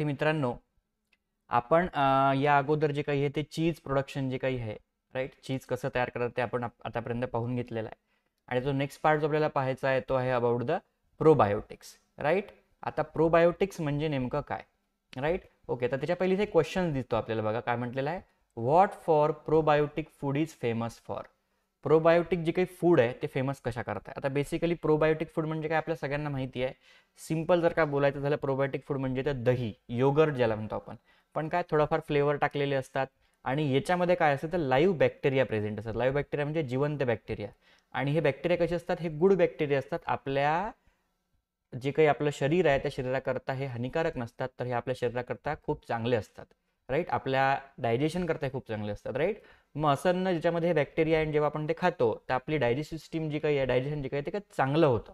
विद्यार्थी मित्रांनो आपण या अगोदर जे काही आहे ते चीज प्रोडक्शन जे काही आहे राईट चीज कसं तयार करतात ते आपण आतापर्यंत पाहून घेतलेलं आहे आणि जो नेक्स्ट पार्ट जो आपल्याला पाहायचा आहे तो आहे अबाउट द प्रोबायोटिक्स राईट आता प्रोबायोटिक्स म्हणजे नेमकं काय राईट ओके तर त्याच्या पहिली एक क्वेश्चन दिसतो आपल्याला बघा काय म्हटलेलं आहे what for probiotic food is famous for probiotic जे काही फूड आहे ते फेमस कशा करत आहे आता बेसिकली प्रोबायोटिक फूड म्हणजे काय आपल्या सगळ्यांना माहिती आहे सिंपल जर का बोलायचं झालं प्रोबायोटिक फूड म्हणजे तर दही योगर्ट ज्याला म्हणतो आपण पण काय थोडाफार फ्लेवर टाकलेले असतात आणि याच्यामध्ये काय असतं तर लाईव्ह बॅक्टेरिया प्रेझेंट असतात लाईव्ह बॅक्टेरिया म्हणजे जिवंत बॅक्टेरिया आणि हे बॅक्टेरिया कसे असतात हे गुड बॅक्टेरिया असतात आपल्या जे काही आपलं शरीर आहे त्या शरीराकरता हे हानिकारक नसतात तर हे आपल्या शरीराकरता खूप चांगले असतात राईट आपल्या डायजेशन करता खूप चांगले असतात राईट मग असं अन्न ज्याच्यामध्ये बॅक्टेरिया आणि जेव्हा आपण ते खातो तर आपली डायजेस्ट सिस्टीम जी काही आहे डायजेशन जे काही ते काही चांगलं होतं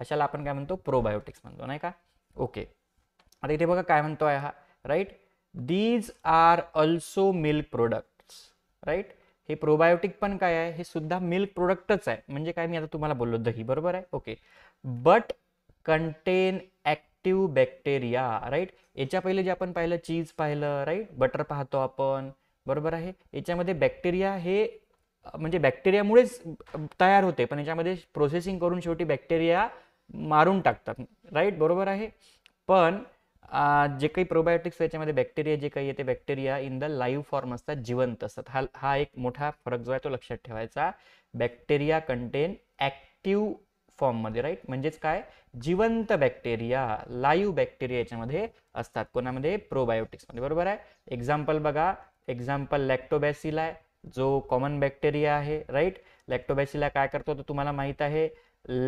अशाला आपण काय म्हणतो प्रोबायोटिक्स म्हणतो नाही का ओके आता इथे बघा काय म्हणतो आहे हा right these are also milk products right हे प्रोबायोटिक पण काय आहे हे सुद्धा मिल्क प्रोडक्टच आहे म्हणजे काय मी आता तुम्हाला बोललो दही बरोबर आहे okay but contain active bacteria right याच्या पहिले जे आपण पाहिलं चीज पाहिलं राईट बटर पाहतो आपण बरोबर आहे याच्यामध्ये बॅक्टेरिया हे म्हणजे बॅक्टेरियामुळेच तयार होते पण याच्यामध्ये प्रोसेसिंग करून शेवटी बॅक्टेरिया मारून टाकतात राईट बरोबर आहे पण जे काही प्रोबायोटिक्स याच्यामध्ये बॅक्टेरिया जे काही येते bacteria in the live form असतात जिवंत असतात हा हा एक मोठा फरक जो आहे तो लक्षात ठेवायचा बॅक्टेरिया कंटेन ॲक्टिव्ह फॉर्ममध्ये राईट म्हणजेच काय जिवंत बॅक्टेरिया लाईव्ह बॅक्टेरिया याच्यामध्ये असतात कोणामध्ये प्रोबायोटिक्समध्ये बरोबर आहे एक्झाम्पल बघा एक्झाम्पल लॅक्टोबॅसिला जो कॉमन बॅक्टेरिया आहे राईट लॅक्टोबॅसिला काय करतो तर तुम्हाला माहीत आहे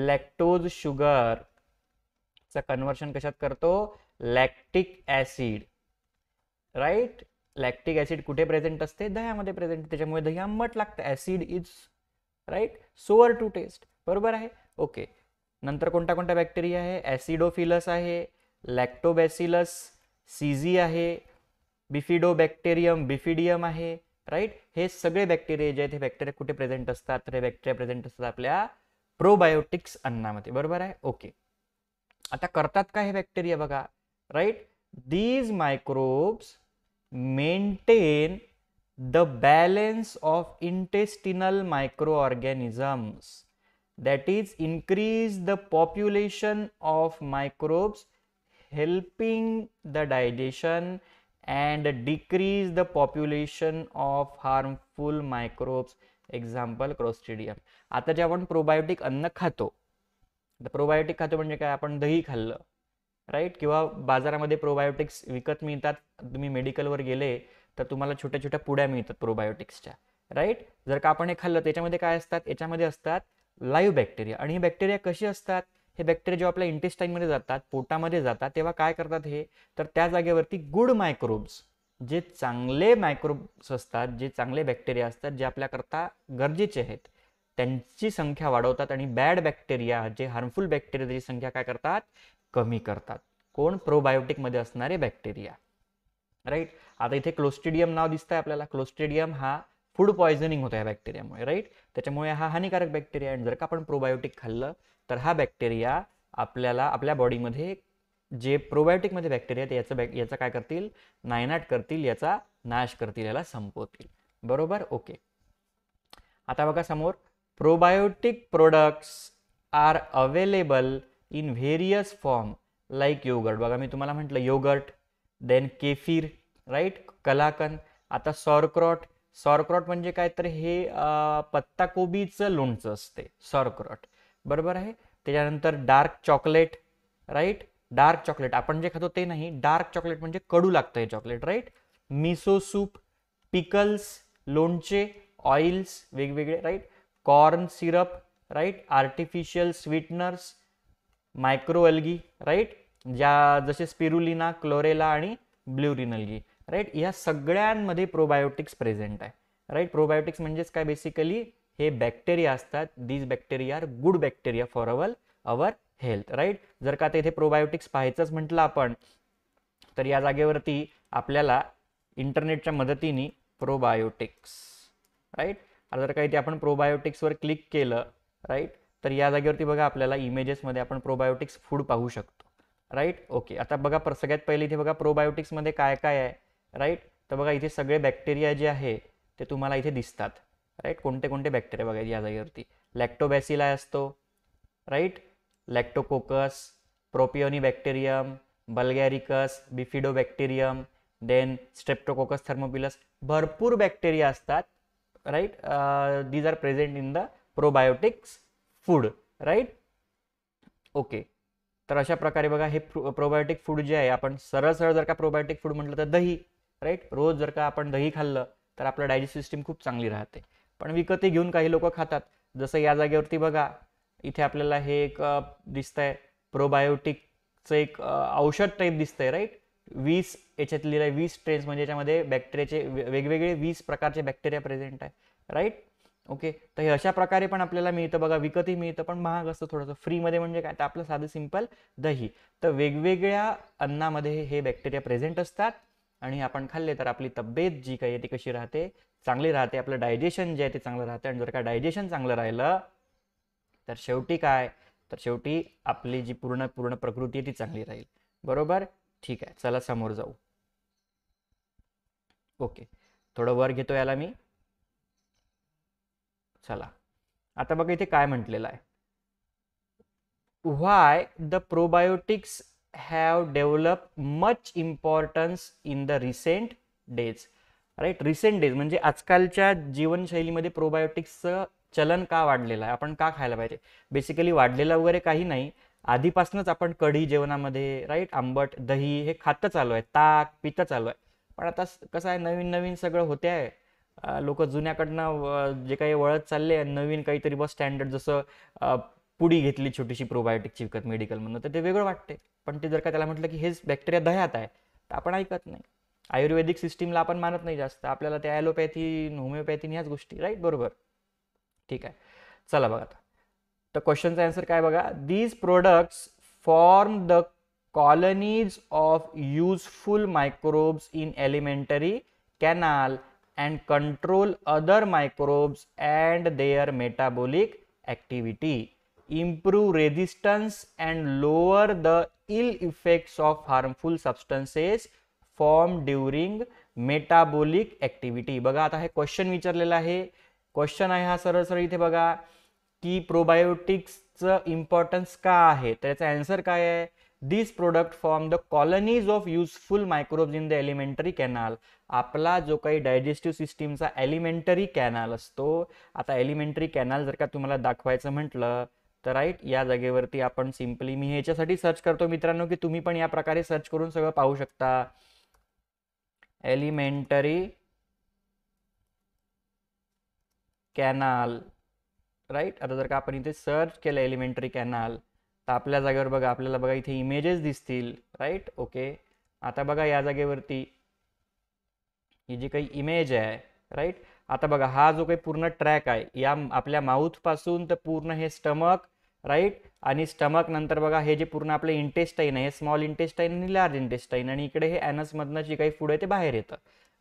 लॅक्टोज शुगर चा कन्वर्शन कशात करतो lactic acid right lactic acid कुठे प्रेझेंट असते दह्यामध्ये प्रेझेंट त्याच्यामुळे दही आंबट लागतं acid is right sour to taste बरोबर आहे ओके नंतर कोणता कोणता बॅक्टेरिया आहे ऍसिडोफिलस आहे लॅक्टोबॅसिलस सीझी आहे बिफिडो बिफिडियम आहे राईट हे सगळे बॅक्टेरिया जे आहेत हे बॅक्टेरिया कुठे प्रेझेंट असतात तर हे बॅक्टेरिया प्रेझेंट असतात आपल्या प्रोबायोटिक्स अन्नामध्ये बरोबर आहे ओके आता करतात का हे बॅक्टेरिया बघा right these microbes maintain the balance of intestinal micro organisms that is increase the population of microbes helping the digestion and decrease the population of harmful microbes example clostridium आता जे आपण प्रोबायोटिक अन्न खातो तर प्रोबायोटिक खातो म्हणजे काय आपण दही खाल्लं राईट किंवा बाजारामध्ये प्रोबायोटिक्स विकत मिळतात तुम्ही मेडिकलवर गेले तर तुम्हाला छोट्या छोट्या पुड्या मिळतात प्रोबायोटिक्सच्या राईट जर का आपण हे खाल्लं त्याच्यामध्ये काय असतात याच्यामध्ये असतात लाईव्ह बॅक्टेरिया आणि ही बॅक्टेरिया कशी असतात हे बॅक्टेरिया जेव्हा आपल्या इंटेस्टाईनमध्ये जातात पोटामध्ये जातात तेव्हा काय करतात हे तर त्या जागेवरती गुड मायक्रोब्स जे चांगले मायक्रोब्स असतात जे चांगले बॅक्टेरिया असतात जे आपल्याकरता गरजेचे आहेत त्यांची संख्या वाढवतात आणि बॅड बॅक्टेरिया जे हार्मफुल बॅक्टेरियाची संख्या काय करतात कमी करतात कोण प्रोबायोटिकमध्ये असणारे बॅक्टेरिया राईट आता इथे क्लोस्टेडियम नाव दिसतंय आपल्याला क्लोस्टेडियम हा फूड पॉयझनिंग होतं या बॅक्टेरियामुळे राईट त्याच्यामुळे हा हानिकारक बॅक्टेरिया आणि जर का आपण प्रोबायोटिक खाल्लं तर हा बॅक्टेरिया आपल्याला आपल्या बॉडीमध्ये जे प्रोबायोटिकमध्ये बॅक्टेरिया ते याचं बॅक याचा काय करतील नायनाट करतील याचा नाश करतील याला संपवतील बरोबर ओके आता बघा समोर probiotic products are available in various form like yoghurt बघा मी तुम्हाला म्हटलं योगर्ट देन केफिर राईट कलाकन आता सॉरक्रॉट सॉरक्रॉट म्हणजे काय तर हे पत्ताकोबीचं लोणचं असते सॉरक्रॉट बरोबर आहे त्याच्यानंतर dark chocolate right dark chocolate आपण जे खातो ते नाही डार्क चॉकलेट म्हणजे कडू लागतं हे chocolate right miso soup pickles लोणचे ऑइल्स वेगवेगळे right corn syrup right artificial sweeteners micro algae right ज्या जसे स्पिरुलिना क्लोरेला आणि ब्ल्युरिन अल्गी राईट या सगळ्यांमध्ये प्रोबायोटिक्स प्रेझेंट आहे राईट प्रोबायोटिक्स म्हणजेच काय बेसिकली हे बॅक्टेरिया असतात these bacteria are good bacteria for our our health right जर का इथे प्रोबायोटिक्स पाहायचंच म्हटलं आपण तर या जागेवरती आपल्याला इंटरनेटच्या मदतीने प्रोबायोटिक्स राईट जर का इथे आपण प्रोबायोटिक्सवर क्लिक केलं राईट तर या जागेवरती बघा आपल्याला इमेजेसमध्ये आपण प्रोबायोटिक्स फूड पाहू शकतो राईट ओके आता बघा पर सगळ्यात पहिले इथे बघा प्रोबायोटिक्समध्ये काय काय आहे राईट तर बघा इथे सगळे बॅक्टेरिया जे आहे ते तुम्हाला इथे दिसतात राईट कोणते कोणते बॅक्टेरिया बघायचे या जागेवरती लॅक्टोबॅसिलाय असतो right lactococcus propionibacterium bulgaricus bifidobacterium then streptococcus thermophilus भरपूर बॅक्टेरिया असतात right these are present in the probiotics food right okay तर अशा प्रकारे बघा हे प्रोबायोटिक फूड जे आहे आपण सरळ सरळ जर का प्रोबायोटिक फूड म्हटलं तर दही राईट रोज जर का आपण दही खाल्लं तर आपलं डायजेस्ट सिस्टीम खूप चांगली राहते पण विकतही घेऊन काही लोक खातात जसं या जागेवरती बघा इथे आपल्याला हे एक दिसतंय प्रोबायोटिकचं एक औषध टाईप दिसतंय राईट वीस याच्यात लिहिलं वीस ट्रेन्स म्हणजे याच्यामध्ये बॅक्टेरियाचे वेगवेगळे वीस प्रकारचे बॅक्टेरिया प्रेझेंट आहे राईट ओके तर हे अशा प्रकारे पण आपल्याला मिळतं बघा विकतही मिळतं पण महाग असतं थोडंसं फ्रीमध्ये म्हणजे काय तर आपलं साधं सिंपल दही तर वेगवेगळ्या अन्नामध्ये हे बॅक्टेरिया प्रेझेंट असतात आणि आपण खाल्ले तर आपली तब्येत जी काही आहे ती कशी राहते चांगली राहते आपलं डायजेशन जे आहे ते चांगलं राहते आणि जर का डायजेशन चांगलं राहिलं तर शेवटी काय तर शेवटी आपली जी पूर्ण पूर्ण प्रकृती आहे ती चांगली राहील बरोबर ठीक आहे चला समोर जाऊ ओके थोडं वर घेतो याला मी चला आता बघा इथे काय म्हटलेलं आहे why the probiotics have develop much importance in the recent days right recent days म्हणजे आजकालच्या जीवनशैलीमध्ये प्रोबायोटिक्सचं चलन का वाढलेलं आहे आपण का खायला पाहिजे बेसिकली वाढलेलं वगैरे काही नाही आधीपासूनच आपण कढी जेवणामध्ये राईट आंबट दही हे खातं चालू आहे ताक पितं चालू आहे पण आता कसं आहे नवीन नवीन सगळं होते आहे लोक जुन्याकडनं जे काही वळत चालले नवीन काहीतरी बस स्टँडर्ड जसं पुडी घेतली छोटीशी प्रोबायोटिकची विकत मेडिकलमधनं तर ते वेगळं वाटते पण ते जर का त्याला म्हटलं की हेच बॅक्टेरिया दह्यात आहे तर आपण ऐकत नाही आयुर्वेदिक सिस्टीमला आपण मानत नाही जास्त आपल्याला त्या ॲलोपॅथी होमिओपॅथीन ह्याच गोष्टी राईट बरोबर ठीक आहे चला बघा आता तर क्वेश्चनचा अँसर काय बघा these products form the colonies of useful microbes in alimentary canal and control other microbes and their metabolic activity improve resistance and lower the ill effects of harmful substances form during metabolic activity बघा आता हे question विचारलेलं आहे question आहे हा सरळ sir इथे बघा की प्रोबायोटिक्सचं इम्पॉर्टन्स का आहे तर याचा अँसर काय आहे this product form the colonies of useful microbes in the alimentary canal आपला जो काही डायजेस्टिव्ह सिस्टीमचा एलिमेंटरी कॅनाल असतो आता एलिमेंटरी कॅनल जर का तुम्हाला दाखवायचं म्हटलं तर राईट या जागेवरती आपण सिम्पली मी ह्याच्यासाठी सर्च करतो मित्रांनो की तुम्ही पण या प्रकारे सर्च करून सगळं पाहू शकता एलिमेंटरी कॅनाल राईट आता जर का आपण इथे सर्च केलं एलिमेंटरी कॅनाल तर आपल्या जागेवर बघा आपल्याला बघा इथे इमेजेस दिसतील राईट ओके आता बघा या जागेवरती ही जी काही इमेज आहे राईट आता बघा हा जो काही पूर्ण ट्रॅक आहे या आपल्या माऊथपासून तर पूर्ण हे स्टमक राईट आणि स्टमक नंतर बघा हे जे पूर्ण आपलं इंटेस्टाईन आहे स्मॉल इंटेस्टाईन आणि लार्ज इंटेस्टाईन आणि इकडे हे ॲनसमधनं जे काही फूड आहे ते बाहेर येतं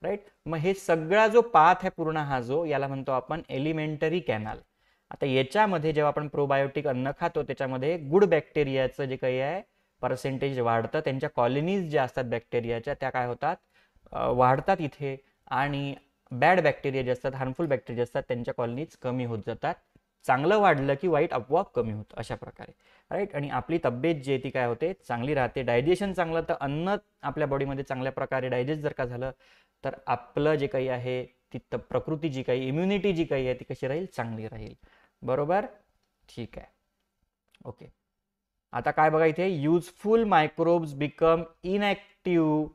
राईट मग हे सगळा जो पाथ आहे पूर्ण हा जो याला म्हणतो आपण एलिमेंटरी कॅनल आता याच्यामध्ये जेव्हा आपण प्रोबायोटिक अन्न खातो त्याच्यामध्ये गुड बॅक्टेरियाचं जे काही आहे पर्सेंटेज वाढतं त्यांच्या कॉलनीज ज्या असतात बॅक्टेरियाच्या त्या काय होतात वाढतात इथे आणि बॅड बॅक्टेरिया जे असतात हार्मफुल बॅक्टेरिया असतात त्यांच्या कॉलनीज कमी होत जातात चांगलं वाढलं की वाईट आपोआप कमी होतं अशा प्रकारे राईट आणि आपली तब्येत जी ती काय होते चांगली राहते डायजेशन चांगलं तर अन्न आपल्या बॉडीमध्ये चांगल्या प्रकारे डायजेस्ट जर का झालं तर आपलं जे काही आहे ती त प्रकृती जी काही इम्युनिटी जी काही आहे ती कशी राहील चांगली राहील बरोबर ठीक आहे ओके आता काय बघा इथे useful microbes become inactive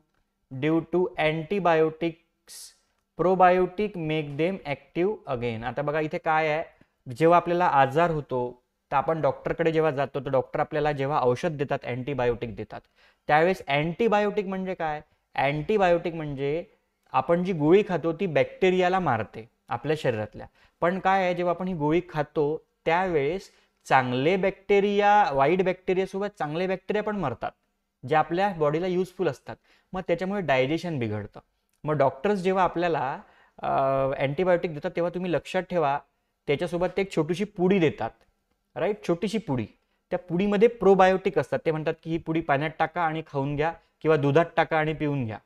due to antibiotics probiotic make them active again आता बघा इथे काय आहे जेव्हा आपल्याला आजार होतो तर आपण डॉक्टरकडे जेव्हा जातो तर डॉक्टर आपल्याला जेव्हा औषध देतात अँटीबायोटिक देतात त्यावेळेस अँटीबायोटिक म्हणजे काय अँटीबायोटिक म्हणजे आपण जी गोळी खातो ती बॅक्टेरियाला मारते आपल्या शरीरातल्या पण काय आहे जेव्हा आपण ही गोळी खातो त्यावेळेस चांगले बॅक्टेरिया वाईट बॅक्टेरियासोबत चांगले बॅक्टेरिया पण मरतात जे आपल्या बॉडीला युजफुल असतात मग त्याच्यामुळे डायजेशन बिघडतं मग डॉक्टर्स जेव्हा आपल्याला अँटीबायोटिक देतात तेव्हा तुम्ही लक्षात ठेवा त्याच्यासोबत ते एक छोटीशी पुडी देतात राईट छोटीशी पुडी त्या पुडीमध्ये प्रोबायोटिक असतात ते म्हणतात की ही पुडी पाण्यात टाका आणि खाऊन घ्या किंवा दुधात टाका आणि पिऊन घ्या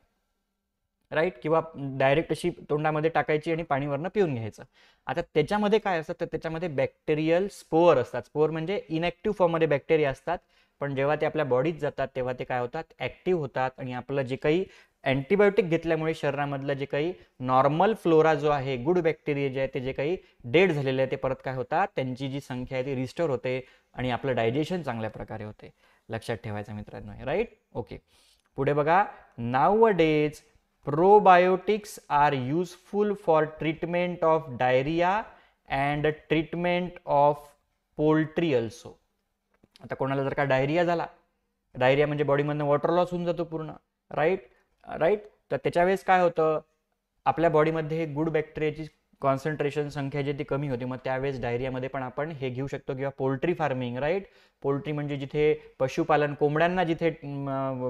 राईट किंवा डायरेक्ट अशी तोंडामध्ये टाकायची आणि पाणीवरनं पिऊन घ्यायचं आता त्याच्यामध्ये काय असतात तर त्याच्यामध्ये बॅक्टेरियल स्पोअर असतात स्पोअर म्हणजे इनॅक्टिव्ह फॉर्ममध्ये बॅक्टेरिया असतात पण जेव्हा ते आपल्या बॉडीत जातात तेव्हा ते काय होतात ॲक्टिव्ह होतात आणि आपलं जे काही अँटीबायोटिक घेतल्यामुळे शरीरामधलं जे काही नॉर्मल फ्लोरा जो आहे गुड बॅक्टेरिया जे आहे ते जे काही डेड झालेले आहे ते परत काय होतात त्यांची जी संख्या आहे ती रिस्टोर होते आणि आपलं डायजेशन चांगल्या प्रकारे होते लक्षात ठेवायचं मित्रांनो राईट ओके पुढे बघा nowadays probiotics are useful for treatment of diarrhoea and treatment of poultry also आता कोणाला जर का डायरिया झाला डायरिया म्हणजे बॉडीमधनं वॉटर लॉस होऊन जातो पूर्ण राईट राईट तर त्याच्या वेळेस काय होतं आपल्या बॉडीमध्ये गुड बॅक्टेरियाची कॉन्सन्ट्रेशन संख्या जी ती कमी होती मग त्यावेळेस डायरियामध्ये पण आपण हे घेऊ शकतो किंवा पोल्ट्री फार्मिंग राईट पोल्ट्री म्हणजे जिथे पशुपालन कोंबड्यांना जिथे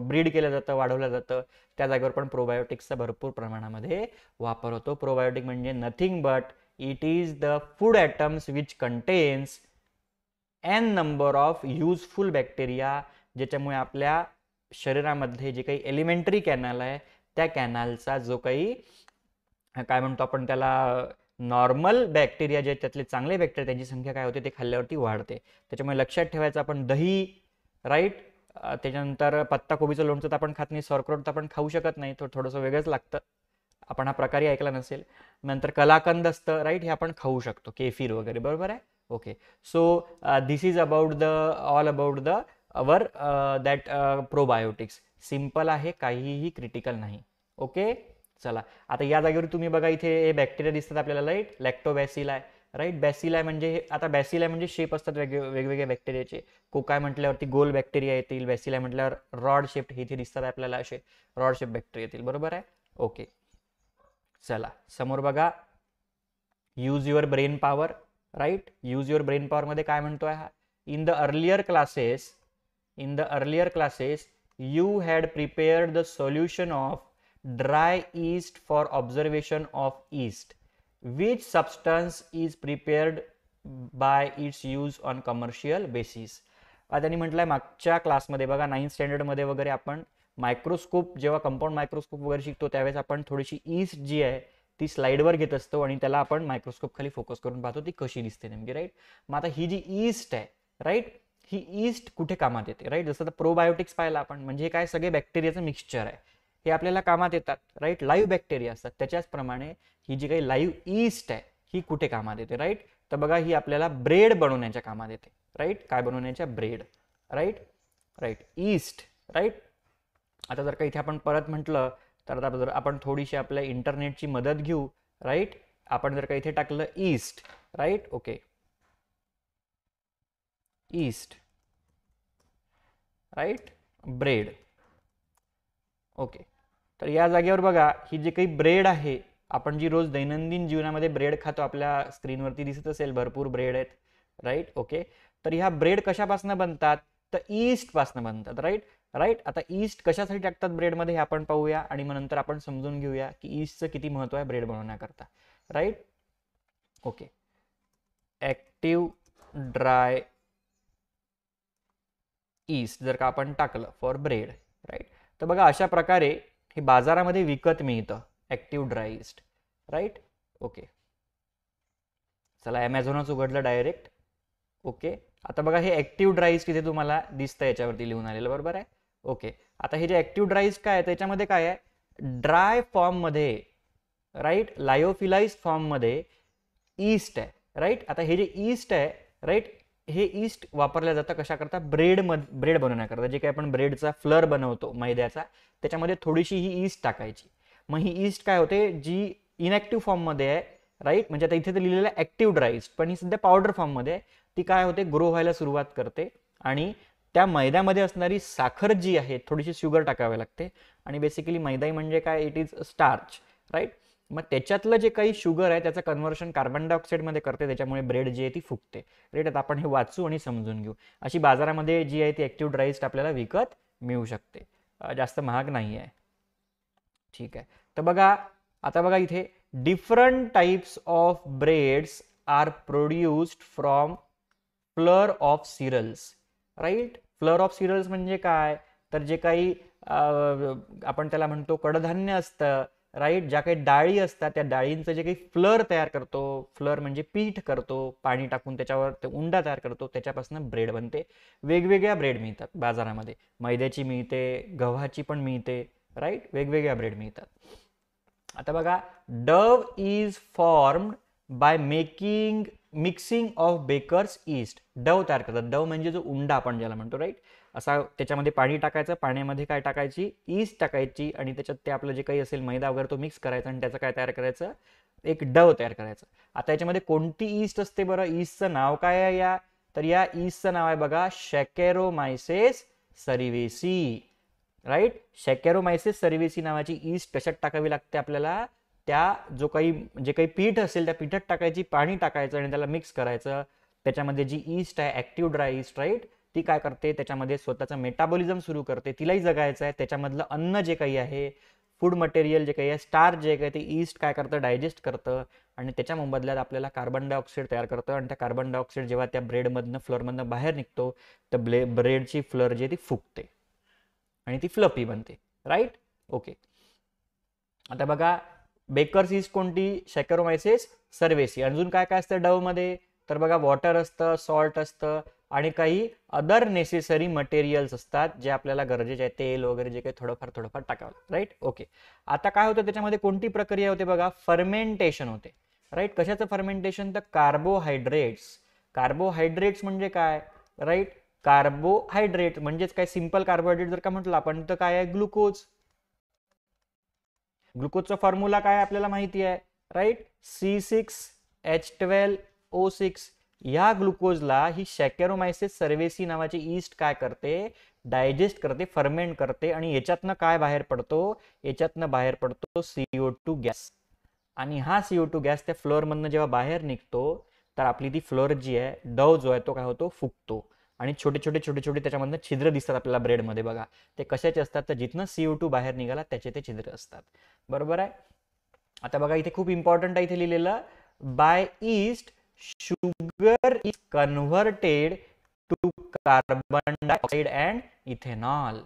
ब्रीड केलं जातं वाढवलं जातं त्या जागेवर पण प्रोबायोटिक्सचा भरपूर प्रमाणामध्ये वापर होतो प्रोबायोटिक म्हणजे nothing but it is the food items which contains an number of useful bacteria ज्याच्यामुळे आपल्या शरीरामध्ये जे काही एलिमेंटरी कॅनल आहे त्या कॅनलचा जो काही काय म्हणतो आपण त्याला नॉर्मल बॅक्टेरिया जे त्यातले चांगले बॅक्टेरिया त्यांची संख्या काय होते ते खाल्ल्यावरती वाढते त्याच्यामुळे लक्षात ठेवायचं आपण दही राईट त्याच्यानंतर पत्ताकोबीचं लोणचं तर आपण खात नाही सरक्रोट तर आपण खाऊ शकत नाही थोडं थोडंसं वेगळंच लागतं आपण हा प्रकारही ऐकला नसेल नंतर कलाकंद असतं राईट हे आपण खाऊ शकतो केफीर वगैरे बरोबर आहे okay so this is about the all about the our that probiotics simple आहे काहीही क्रिटिकल नाही ओके चला आता या जागेवर तुम्ही बघा इथे हे बॅक्टेरिया दिसतात आपल्याला राईट लॅक्टोबॅसिलाय राईट बॅसिलाय म्हणजे आता बॅसिलाय म्हणजे शेप असतात वेगवेगळे वेगवेगळ्या बॅक्टेरियाचे कोकाय म्हटल्यावरती गोल बॅक्टेरिया येतील बॅसिलाय म्हटल्यावर रॉड शेप हे इथे दिसतात आपल्याला असे रॉड शेप बॅक्टेरिया येतील बरोबर आहे ओके चला समोर बघा use your brain power right use your brain पॉवरमध्ये काय म्हणतोय in the earlier classes in the earlier classes you had prepared the solution of dry yeast for observation of yeast which substance is prepared by its use on commercial basis त्यांनी म्हटलंय मागच्या क्लासमध्ये बघा ninth स्टँडर्डमध्ये वगैरे आपण microscope जेव्हा compound microscope वगैरे शिकतो त्यावेळेस आपण थोडीशी ईस्ट जी आहे ती स्लाईडवर घेत असतो आणि त्याला आपण मायक्रोस्कोप खाली फोकस करून पाहतो ती कशी दिसते नेमकी राईट मग आता ही जी ईस्ट आहे राईट ही ईस्ट कुठे कामात येते राईट जसं आता प्रोबायोटिक्स पाहिला आपण म्हणजे काय सगळे बॅक्टेरियाचं मिक्सचर आहे हे आपल्याला कामात येतात राईट लाईव्ह बॅक्टेरिया असतात त्याच्याचप्रमाणे ही जी काही लाईव्ह ईस्ट आहे ही कुठे कामात येते राईट तर बघा ही आपल्याला ब्रेड बनवण्याच्या कामात येते राईट काय बनवण्याच्या bread right right yeast right आता जर का इथे आपण परत म्हटलं तर आता जर आपण थोडीशी आपल्या इंटरनेटची मदत घेऊ राईट आपण जर का इथे टाकलं yeast right okay yeast right bread okay तर या जागेवर बघा ही जी काही ब्रेड आहे आपण जी रोज दैनंदिन जीवनामध्ये ब्रेड खातो आपल्या स्क्रीनवरती दिसत असेल भरपूर ब्रेड आहेत राईट ओके तर ह्या ब्रेड कशापासून बनतात तर ईस्टपासून बनतात राईट राईट आता ईस्ट कशासाठी टाकतात ब्रेडमध्ये हे आपण पाहूया आणि मग नंतर आपण समजून घेऊया की ईस्टचं किती महत्त्व आहे ब्रेड बनवण्याकरता right okay active dry yeast जर का आपण टाकलं फॉर ब्रेड राईट तर बघा अशा प्रकारे हे बाजारामध्ये विकत मिळतं active dry yeast right okay चला ॲमेझॉनच उघडलं डायरेक्ट ओके आता बघा हे ॲक्टिव्ह ड्राय ईस्ट इथे तुम्हाला दिसतं याच्यावरती लिहून आलेलं बरोबर आहे ओके आता हे जे ॲक्टिव्ह ड्राईज काय आहे त्याच्यामध्ये काय आहे ड्राय फॉर्ममध्ये राईट लायोफिलाइज फॉर्ममध्ये ईस्ट आहे राईट आता हे जे ईस्ट आहे राईट हे ईस्ट वापरल्या जातं कशाकरता ब्रेड मध्ये ब्रेड बनवण्याकरता जे काही आपण ब्रेडचा फ्लर बनवतो मैद्याचा त्याच्यामध्ये थोडीशी ही ईस्ट टाकायची मग ही ईस्ट काय होते जी इनॅक्टिव्ह फॉर्ममध्ये आहे राईट म्हणजे आता इथे तर लिहिलेलं ॲक्टिव्ह ड्राईस्ट पण ही सध्या पावडर फॉर्ममध्ये आहे ती काय होते ग्रो व्हायला सुरुवात करते आणि त्या मैद्यामध्ये असणारी साखर जी आहे थोडीशी शुगर टाकावी लागते आणि बेसिकली मैदाई म्हणजे काय इट इज स्टार्च राईट मग त्याच्यातलं जे काही शुगर आहे त्याचं कन्व्हर्शन कार्बन डायऑक्साईडमध्ये करते त्याच्यामुळे ब्रेड जी आहे ती फुगते राईट आता आपण हे वाचू आणि समजून घेऊ अशी बाजारामध्ये जी आहे ती ॲक्टिव्ह ड्राईस्ट आपल्याला विकत मिळू शकते जास्त महाग नाही आहे ठीक आहे तर बघा आता बघा इथे different types of breads are produced from flour of cereals right flour of cereals म्हणजे काय तर जे काही आपण त्याला म्हणतो कडधान्य असतं राईट ज्या काही डाळी असतात त्या डाळींचं जे काही फ्लर तयार करतो फ्लर म्हणजे पीठ करतो पाणी टाकून त्याच्यावर ते उंडा तयार करतो त्याच्यापासून ब्रेड बनते वेगवेगळ्या ब्रेड मिळतात बाजारामध्ये मैद्याची मिळते गव्हाची पण मिळते राईट वेगवेगळ्या ब्रेड मिळतात आता बघा dough is formed by making mixing of bakers yeast dough तयार करतात डव म्हणजे जो उंडा आपण ज्याला म्हणतो राईट असा त्याच्यामध्ये पाणी टाकायचं पाण्यामध्ये काय टाकायची ईस्ट टाकायची आणि त्याच्यात ते आपलं जे काही असेल मैदा वगैरे तो मिक्स करायचा आणि त्याचं काय तयार करायचं एक डव तयार करायचं आता याच्यामध्ये कोणती ईस्ट असते बरं ईस्टचं नाव काय आहे या तर या ईस्टचं नाव आहे बघा शॅकेरोमायसेस सरिवेसी राईट मायसेस सरिवेसी नावाची ईस्ट कशात टाकावी लागते आपल्याला त्या जो काही जे काही पीठ असेल त्या पीठात टाकायची पाणी टाकायचं आणि त्याला मिक्स करायचं त्याच्यामध्ये जी ईस्ट आहे ऍक्टिव्ह ड्राय ईस्ट राईट ती काय करते त्याच्यामध्ये स्वतःचं मेटाबॉलिझम सुरू करते तिलाही जगायचं आहे त्याच्यामधलं अन्न जे काही आहे फूड मटेरियल जे काही आहे स्टार जे काही ते ईस्ट काय करतं डायजेस्ट करतं आणि त्याच्या मोबदल्यात आपल्याला कार्बन डायऑक्साईड तयार करतं आणि त्या कार्बन डायऑक्साईड जेव्हा त्या ब्रेडमधनं फ्लोअरमधनं बाहेर निघतो तर ब्ले ब्रेडची फ्लोअर जी ती फुगते आणि ती फ्लपी बनते राईट ओके आता बघा बेकर्स इज कोणती शॅकरोमायसेस सर्वेसी अजून काय काय असतं मध्ये तर बघा वॉटर असतं सॉल्ट असतं आणि काही अदर नेसेसरी मटेरियल्स असतात जे आपल्याला गरजेचे आहे तेल वगैरे जे काही थोडंफार थोडंफार टाकावं राईट ओके आता काय होतं त्याच्यामध्ये कोणती प्रक्रिया होते बघा फर्मेंटेशन होते राईट कशाचं फर्मेंटेशन तर कार्बोहायड्रेट्स कार्बोहायड्रेट्स म्हणजे काय राईट कार्बोहायड्रेट म्हणजेच काय सिम्पल कार्बोहायड्रेट जर का म्हटलं आपण तर काय आहे ग्लुकोज ग्लुकोजचा फॉर्म्युला काय आपल्याला माहिती आहे right C six H twelve O six या ग्लुकोजला ही शॅकॅरोमायसिस सर्वेसी नावाची ईस्ट काय करते डायजेस्ट करते फर्मेंट करते आणि याच्यातनं काय बाहेर पडतो याच्यातनं बाहेर पडतो सीओ टू गॅस आणि हा सीओ टू गॅस त्या फ्लोअरमधनं जेव्हा बाहेर निघतो तर आपली ती फ्लोअर जी आहे डव जो आहे तो काय होतो फुगतो आणि छोटे छोटे छोटे छोटे त्याच्यामधनं छिद्र दिसतात आपल्याला ब्रेडमध्ये बघा ते कशाचे असतात तर जिथनं सी ओ टू बाहेर निघाला त्याचे ते छिद्र असतात बरोबर आहे आता बघा इथे खूप इम्पॉर्टंट आहे इथे लिहिलेलं by yeast sugar is converted to carbon dioxide and ethanol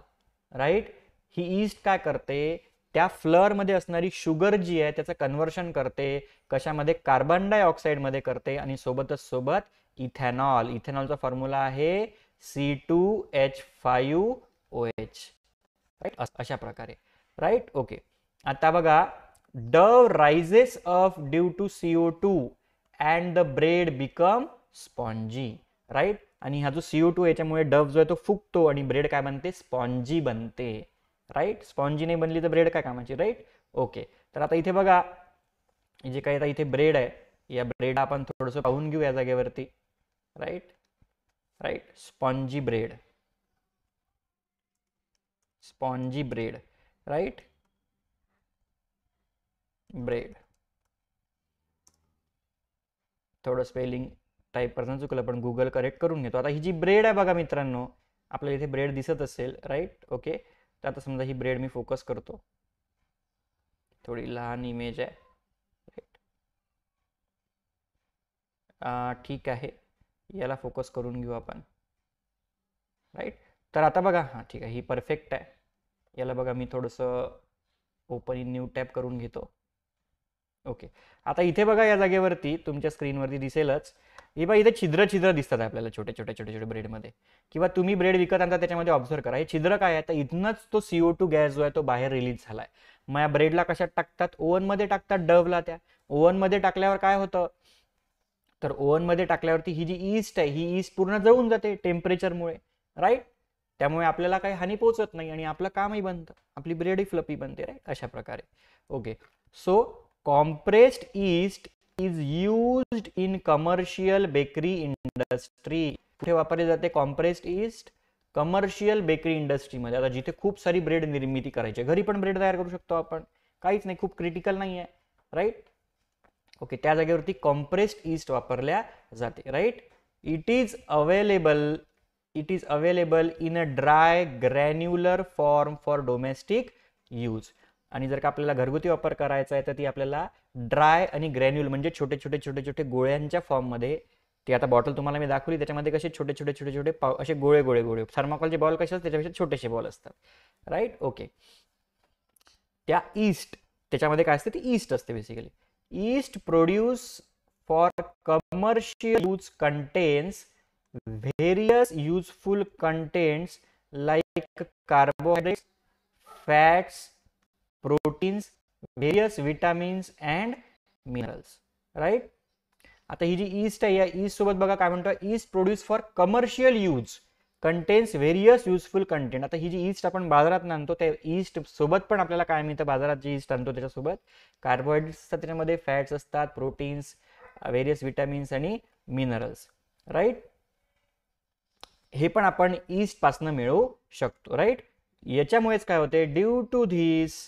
right ही ईस्ट काय करते त्या फ्लर मध्ये असणारी शुगर जी आहे त्याचं कन्व्हर्शन करते कशामध्ये कार्बन मध्ये करते आणि सोबतच सोबत इथेनॉल इथेनॉलचा फॉर्म्युला आहे C two H five O H right अशा प्रकारे राईट ओके आता बघा dough rises off due to CO two and the bread become spongy right आणि हा जो सीओ टू याच्यामुळे डव जो आहे तो फुकतो आणि ब्रेड काय बनते स्पॉन्जी बनते राईट स्पॉन्जी नाही बनली तर ब्रेड काय कामाची राईट ओके तर आता इथे बघा जे काही आता इथे ब्रेड आहे या ब्रेड आपण थोडंसं पाहून घेऊ या जागेवरती right right spongy bread spongy bread right bread थोडं स्पेलिंग टाईप करताना चुकलं पण गुगल करेक्ट करून घेतो आता ही जी ब्रेड आहे बघा मित्रांनो आपल्याला इथे ब्रेड दिसत असेल राईट ओके तर आता समजा ही ब्रेड मी फोकस करतो थोडी लहान इमेज आहे ठीक आहे याला फोकस करून घेऊ आपण राईट तर आता बघा हां ठीक आहे ही परफेक्ट आहे याला बघा मी थोडंसं ओपन इन न्यू टॅप करून घेतो ओके आता इथे बघा या जागेवरती तुमच्या स्क्रीनवरती दिसेलच हे बघा इथे छिद्र छिद्र दिसतात आपल्याला छोटे छोटे छोटे छोटे ब्रेडमध्ये किंवा तुम्ही ब्रेड विकत आणता त्याच्यामध्ये ऑब्झर्व करा हे छिद्र काय आहे तर इथनंच तो सीओ टू गॅस जो आहे तो बाहेर रिलीज झाला आहे मग या ब्रेडला कशात टाकतात ओव्हनमध्ये टाकतात डवला त्या ओव्हनमध्ये टाकल्यावर काय होतं तर ओव्हनमध्ये टाकल्यावरती ही जी ईस्ट आहे ही ईस्ट पूर्ण जळून जाते टेम्परेचरमुळे राईट त्यामुळे आपल्याला काही हानी पोहोचत नाही आणि आपलं कामही बनतं आपली ब्रेडही फ्लपी बनते राईट अशा प्रकारे okay so compressed yeast is use in commercial bakery industry कुठे वापरली जाते कॉम्प्रेस्ड ईस्ट कमर्शियल बेकरी इंडस्ट्रीमध्ये आता जिथे खूप सारी ब्रेड निर्मिती करायची घरी पण ब्रेड तयार करू शकतो आपण काहीच नाही खूप क्रिटिकल नाही आहे राईट ओके त्या जागेवरती कॉम्प्रेस्ड ईस्ट वापरल्या जाते right it is available it is available in a dry granular form for domestic use आणि जर का आपल्याला घरगुती वापर करायचा आहे तर ती आपल्याला ड्राय आणि ग्रॅन्युल म्हणजे छोटे छोटे छोटे छोटे गोळ्यांच्या फॉर्ममध्ये ती आता बॉटल तुम्हाला मी दाखवली त्याच्यामध्ये कसे छोटे छोटे छोटे छोटे पाव असे गोळे गोळे गोळे थर्माकॉलचे बॉल कसे असतात त्याच्यापेक्षा छोटेसे बॉल असतात राईट ओके त्या ईस्ट त्याच्यामध्ये काय असते ती ईस्ट असते basically yeast produce for commercial use contains various useful contents like carbohydrates fats proteins various vitamins and minerals right आता ही जी ईस्ट आहे या ईस्ट सोबत बघा काय म्हणतो yeast produce for commercial use contains various useful content आता ही जी ईस्ट आपण बाजारात आणतो त्या ईस्ट सोबत पण आपल्याला काय मिळतं बाजारात जी ईस्ट आणतो त्याच्यासोबत कार्बोहायड्रेट्स असतात त्याच्यामध्ये फॅट्स असतात प्रोटीन्स वेरियस विटॅमिन्स आणि मिनरल्स राईट हे पण आपण ईस्टपासनं मिळवू शकतो राईट याच्यामुळेच काय होते due to this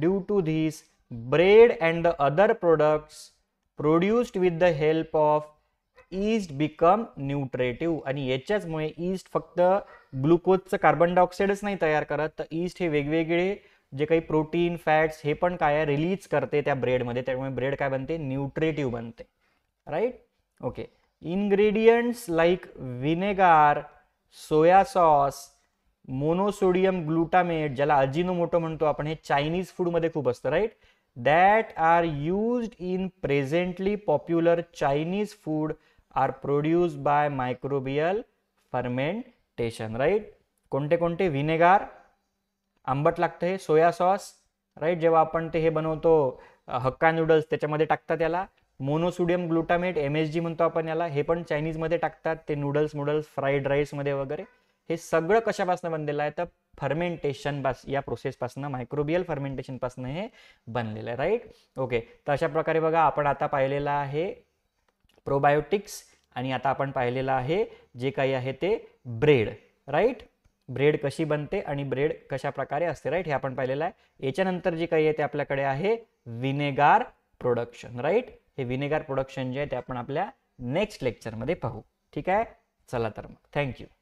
due to this bread and the other products produced with the help of yeast become nutritive आणि याच्याचमुळे ईस्ट फक्त ग्लुकोजचं कार्बन डायऑक्साईडच नाही तयार करत तर ईस्ट हे वेगवेगळे जे काही प्रोटीन फॅट्स हे पण काय रिलीज करते त्या ब्रेडमध्ये त्यामुळे ब्रेड काय बनते न्यूट्रेटिव्ह बनते right okay ingredients like vinegar soya sauce monosodium glutamate ज्याला अजिनो म्हणतो आपण हे चायनीज फूडमध्ये खूप असतं right that are used in presently popular Chinese food are produce by microbial fermentation right कोणते कोणते व्हिनेगार आंबट लागतं हे सोया सॉस राईट जेव्हा आपण ते हे बनवतो हक्का नूडल्स त्याच्यामध्ये टाकतात याला monosodium glutamate M S G म्हणतो आपण याला हे पण चायनीजमध्ये टाकतात ते नूडल्स नूडल्स फ्राईड राईसमध्ये वगैरे हे सगळं कशापासून बनलेलं आहे तर फर्मेंटेशन पास या प्रोसेसपासनं मायक्रोबियल फर्मेंटेशनपासनं हे बनलेलं आहे राईट ओके तर अशा प्रकारे बघा आपण आता पाहिलेलं आहे प्रोबायोटिक्स आणि आता आपण पाहिलेलं आहे जे काही आहे ते ब्रेड राईट ब्रेड कशी बनते आणि ब्रेड कशा प्रकारे असते राईट हे आपण पाहिलेलं आहे याच्यानंतर जे काही आहे ते आपल्याकडे आहे विनेगार प्रोडक्शन राईट हे विनेगार प्रोडक्शन जे आहे ते आपण आपल्या नेक्स्ट लेक्चरमध्ये पाहू ठीक आहे चला तर मग थँक्यू